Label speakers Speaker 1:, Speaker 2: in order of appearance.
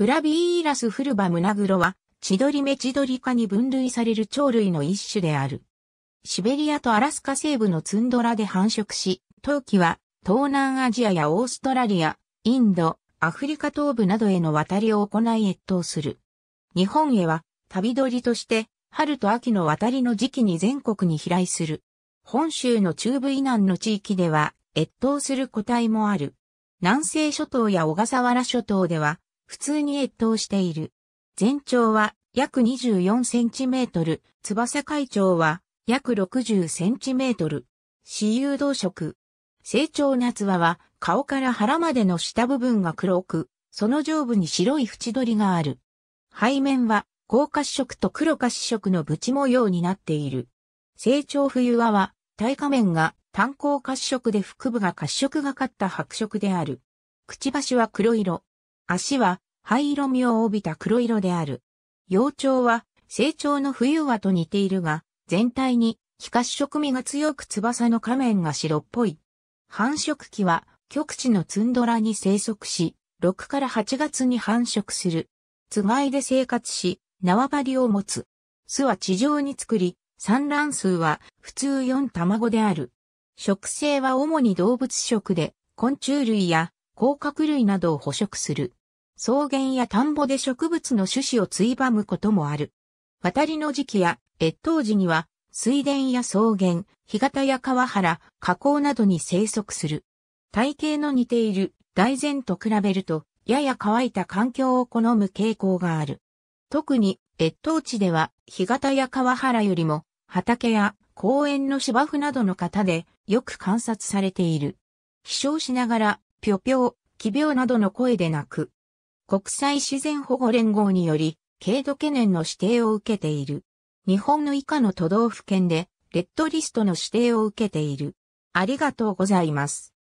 Speaker 1: フラビーラスフルバムナグロは、チドリメチドリ科に分類される鳥類の一種である。シベリアとアラスカ西部のツンドラで繁殖し、冬季は東南アジアやオーストラリア、インド、アフリカ東部などへの渡りを行い越冬する。日本へは旅鳥として春と秋の渡りの時期に全国に飛来する。本州の中部以南の地域では越冬する個体もある。南西諸島や小笠原諸島では普通に越冬している。全長は約24センチメートル、翼海長は約60センチメートル。私有動植。成長夏場は顔から腹までの下部分が黒く、その上部に白い縁取りがある。背面は高褐色と黒褐色のブチ模様になっている。成長冬場は体下面が単光褐色で腹部が褐色がかった白色である。くちばしは黒色。足は灰色みを帯びた黒色である。幼鳥は成長の冬はと似ているが、全体に皮下色味が強く翼の仮面が白っぽい。繁殖期は極地のツンドラに生息し、6から8月に繁殖する。つがいで生活し、縄張りを持つ。巣は地上に作り、産卵数は普通4卵である。食性は主に動物食で、昆虫類や甲殻類などを捕食する。草原や田んぼで植物の種子をついばむこともある。渡りの時期や越冬時には、水田や草原、干潟や川原、河口などに生息する。体型の似ている大前と比べると、やや乾いた環境を好む傾向がある。特に越冬地では、干潟や川原よりも、畑や公園の芝生などの方でよく観察されている。飛翔しながら、ぴょぴょ、奇病などの声で鳴く。国際自然保護連合により、軽度懸念の指定を受けている。日本の以下の都道府県で、レッドリストの指定を受けている。ありがとうございます。